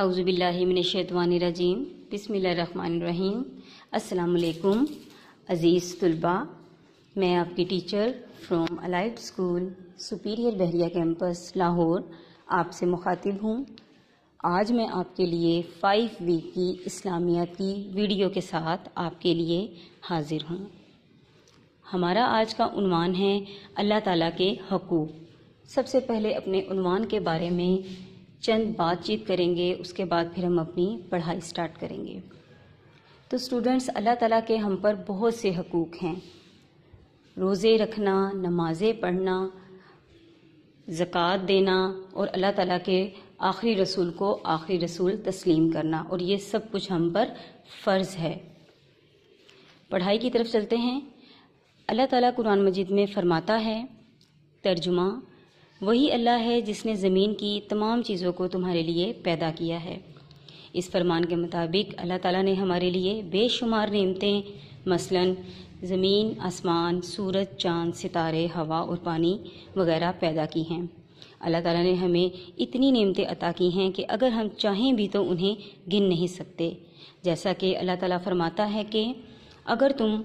अउज़बिल्लिमिनशैतवानरजीम बसमीम अल्लाम अज़ीज़ तलबा मैं आपकी teacher from Allied School Superior Bahria Campus Lahore आपसे मुखातिब हूँ आज मैं आपके लिए फ़ाइव वीक की इस्लामिया की वीडियो के साथ आपके लिए हाज़िर हूँ हमारा आज का उनवान है अल्लाह ताला के हकूक़ सबसे पहले अपने उनवान के बारे में चंद बातचीत करेंगे उसके बाद फिर हम अपनी पढ़ाई स्टार्ट करेंगे तो स्टूडेंट्स अल्लाह ताला के हम पर बहुत से हकूक़ हैं रोज़े रखना नमाज़ें पढ़ना ज़क़़त देना और अल्लाह ताला के आखिरी रसूल को आखिरी रसूल तस्लीम करना और ये सब कुछ हम पर फ़र्ज़ है पढ़ाई की तरफ चलते हैं अल्लाह ताला कुरान मजीद में फ़रमाता है तर्जुमा वही अल्लाह है जिसने ज़मीन की तमाम चीज़ों को तुम्हारे लिए पैदा किया है इस फरमान के मुताबिक अल्लाह ताला ने हमारे लिए बेशुमार नियमतें मसलन ज़मीन आसमान सूरज चांद सितारे हवा और पानी वगैरह पैदा की हैं अल्लाह ताला ने हमें इतनी नियमतें अता की हैं कि अगर हम चाहें भी तो उन्हें गिन नहीं सकते जैसा कि अल्लाह ताला फरमाता है कि अगर तुम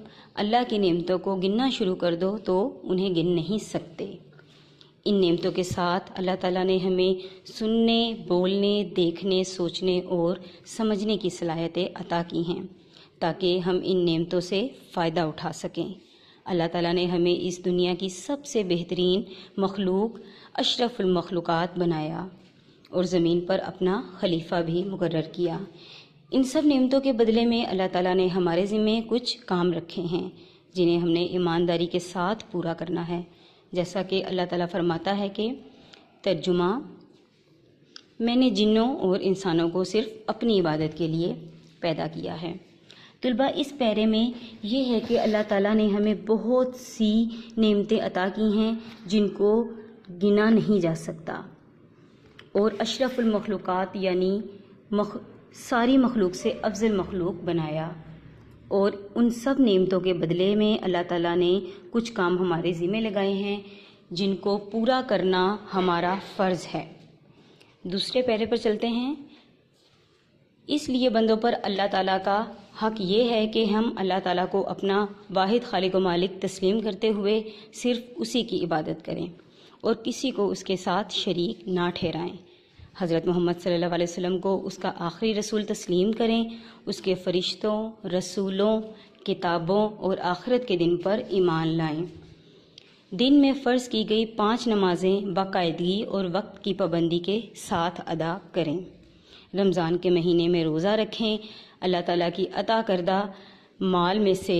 अल्लाह की नियमतों को गिनना शुरू कर दो तो उन्हें गिन नहीं सकते इन नियमतों के साथ अल्लाह ताला ने हमें सुनने बोलने देखने सोचने और समझने की सलाहियतें अता की हैं ताकि हम इन नियमतों से फ़ायदा उठा सकें अल्लाह ताला ने हमें इस दुनिया की सबसे बेहतरीन मखलूक अशरफुलमखलूक़ात बनाया और ज़मीन पर अपना खलीफा भी मुकर किया इन सब नियमतों के बदले में अल्लाह ताला ने हमारे ज़िम्मे कुछ काम रखे हैं जिन्हें हमने ईमानदारी के साथ पूरा करना है जैसा कि अल्लाह ताला फरमाता है कि तर्जुमा मैंने जिन्नों और इंसानों को सिर्फ अपनी इबादत के लिए पैदा किया है तलबा इस पैरे में यह है कि अल्लाह ताला ने हमें बहुत सी नेमतें अता की हैं जिनको गिना नहीं जा सकता और अशरफुल मखलूक़ात यानी मख, सारी मखलूक से अफजल मखलूक बनाया और उन सब नियमतों के बदले में अल्लाह ताला ने कुछ काम हमारे ज़िम्मे लगाए हैं जिनको पूरा करना हमारा फ़र्ज़ है दूसरे पैरे पर चलते हैं इसलिए बंदों पर अल्लाह ताला का हक ये है कि हम अल्लाह ताला को अपना वाहिद खालिक व मालिक तस्लीम करते हुए सिर्फ उसी की इबादत करें और किसी को उसके साथ शरीक ना ठहराएं हज़रत मोहम्मद सल्लल्लाहु अलैहि वसल्लम को उसका आखिरी रसूल तस्लीम करें उसके फरिश्तों रसूलों किताबों और आखिरत के दिन पर ईमान लाएं दिन में फ़र्ज की गई पांच नमाजें बाकायदगी और वक्त की पाबंदी के साथ अदा करें रमज़ान के महीने में रोज़ा रखें अल्लाह ताला की अता करदा माल में से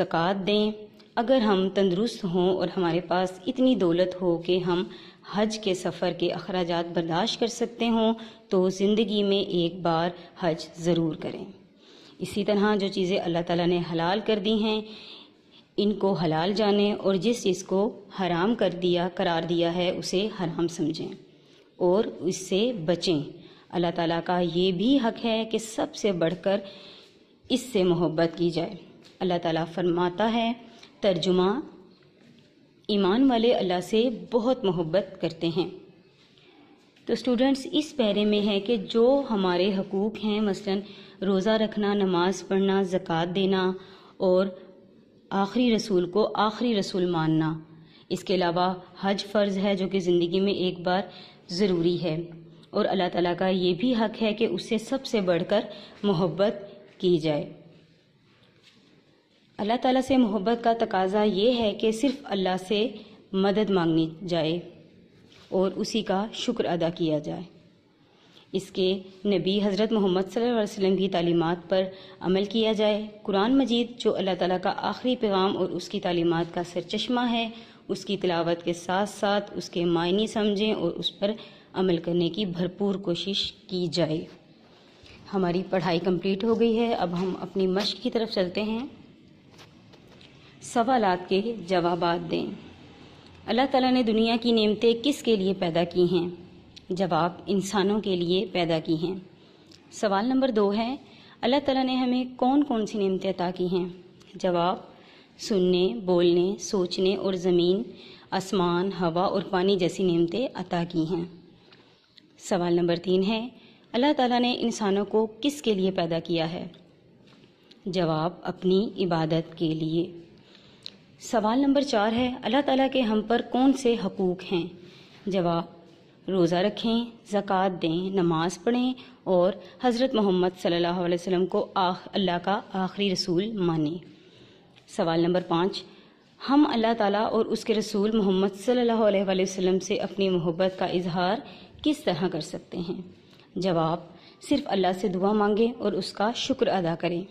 ज़क़़त दें अगर हम तंदरुस्त हों और हमारे पास इतनी दौलत हो कि हम हज के सफ़र के अखराज बर्दाश्त कर सकते हों तो ज़िंदगी में एक बार हज ज़रूर करें इसी तरह जो चीज़ें अल्लाह ताला ने हलाल कर दी हैं इनको हलाल जानें और जिस चीज़ को हराम कर दिया करार दिया है उसे हराम समझें और इससे बचें अल्लाह ताला का ये भी हक है कि सबसे बढ़कर इससे मोहब्बत की जाए अल्लाह ताला फरमाता है तर्जुमा ईमान वाले अल्लाह से बहुत मोहब्बत करते हैं तो स्टूडेंट्स इस पैरे में है कि जो हमारे हकूक़ हैं मसलन रोज़ा रखना नमाज पढ़ना ज़क़़त देना और आखिरी रसूल को आखिरी रसूल मानना इसके अलावा हज फ़र्ज़ है जो कि ज़िंदगी में एक बार ज़रूरी है और अल्लाह ताला का ये भी हक है कि उससे सबसे बढ़कर मोहब्बत की जाए अल्लाह ताला से मोहब्बत का तकाजा ये है कि सिर्फ अल्लाह से मदद मांगनी जाए और उसी का शुक्र अदा किया जाए इसके नबी हज़रत मोहम्मद वसल्लम की तालीमात पर अमल किया जाए कुरान मजीद जो अल्लाह ताला का आखिरी पैगाम और उसकी तालीमात का सरचश्मा है उसकी तलावत के साथ साथ उसके मायने समझें और उस पर अमल करने की भरपूर कोशिश की जाए हमारी पढ़ाई कंप्लीट हो गई है अब हम अपनी मश्क की तरफ चलते हैं सवाल के जवाब दें अल्लाह ताला ने दुनिया की नेमतें किस के लिए पैदा की हैं जवाब इंसानों के लिए पैदा की हैं सवाल नंबर दो है अल्लाह ताला ने हमें कौन कौन सी नेमतें अता की हैं जवाब सुनने बोलने सोचने और ज़मीन आसमान हवा और पानी जैसी नेमतें अता की हैं सवाल नंबर तीन है अल्लाह ताला ने इंसानों को किस के लिए पैदा किया है जवाब अपनी इबादत के लिए सवाल नंबर चार है अल्लाह ताला के हम पर कौन से हकूक़ हैं जवाब रोज़ा रखें ज़क़़त दें नमाज़ पढ़ें और हज़रत मोहम्मद सल्लल्लाहु अलैहि वसल्लम को आख अल्लाह का आखिरी रसूल माने सवाल नंबर पाँच हम अल्लाह ताला और उसके रसूल मोहम्मद सल्लल्लाहु अलैहि वसल्लम से अपनी मोहब्बत का इजहार किस तरह कर सकते हैं जवाब सिर्फ अल्लाह से दुआ मांगें और उसका शुक्र अदा करें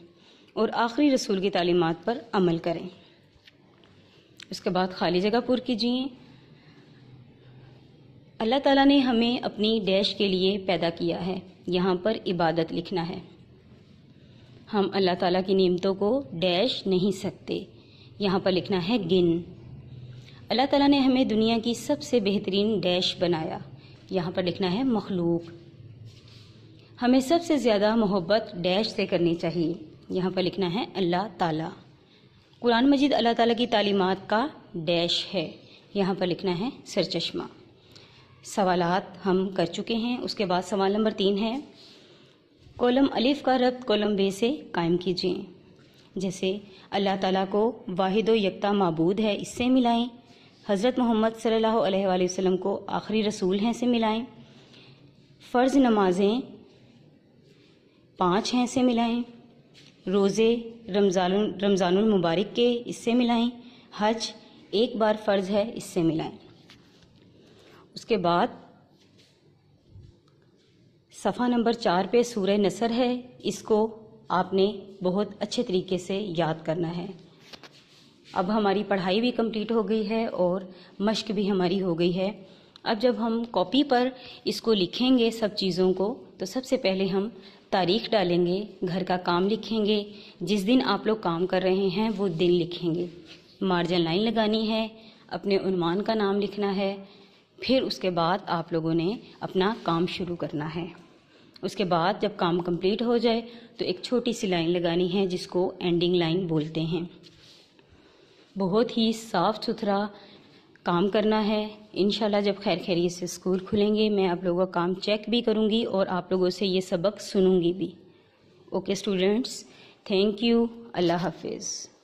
और आखिरी रसूल की तालीमत पर अमल करें उसके बाद खाली जगह पुर कीजिए अल्लाह ताला ने हमें अपनी डैश के लिए पैदा किया है यहाँ पर इबादत लिखना है हम अल्लाह ताला की नियमतों को डैश नहीं सकते यहाँ पर लिखना है गिन अल्लाह ताला ने हमें दुनिया की सबसे बेहतरीन डैश बनाया यहाँ पर लिखना है मखलूक हमें सबसे ज़्यादा मोहब्बत डैश से करनी चाहिए यहाँ पर लिखना है अल्लाह ताला कुरान मजीद अल्लाह ताला की तालीमत का डैश है यहाँ पर लिखना है सरचश्मा सवाल हम कर चुके हैं उसके बाद सवाल नंबर तीन है कॉलम अलिफ का रब्त कॉलम बे से कायम कीजिए जैसे अल्लाह ताला को वाहिद यकता मबूद है इससे मिलाएं हज़रत मोहम्मद सल्लल्लाहु अलैहि वसल्लम को आखिरी रसूल हैं से मिलाएं फ़र्ज़ नमाजें पाँच हैं से मिलाएं रोज़े रमजान मुबारक के इससे मिलाएं हज एक बार फ़र्ज़ है इससे मिलाएं उसके बाद सफ़ा नंबर चार पे सूर नसर है इसको आपने बहुत अच्छे तरीके से याद करना है अब हमारी पढ़ाई भी कंप्लीट हो गई है और मश्क भी हमारी हो गई है अब जब हम कॉपी पर इसको लिखेंगे सब चीज़ों को तो सबसे पहले हम तारीख डालेंगे घर का काम लिखेंगे जिस दिन आप लोग काम कर रहे हैं वो दिन लिखेंगे मार्जिन लाइन लगानी है अपने उनमान का नाम लिखना है फिर उसके बाद आप लोगों ने अपना काम शुरू करना है उसके बाद जब काम कंप्लीट हो जाए तो एक छोटी सी लाइन लगानी है जिसको एंडिंग लाइन बोलते हैं बहुत ही साफ़ सुथरा काम करना है इन जब खैर खैरियत से स्कूल खुलेंगे मैं आप लोगों का काम चेक भी करूँगी और आप लोगों से ये सबक सुनूँगी भी ओके स्टूडेंट्स थैंक यू अल्लाह हाफिज़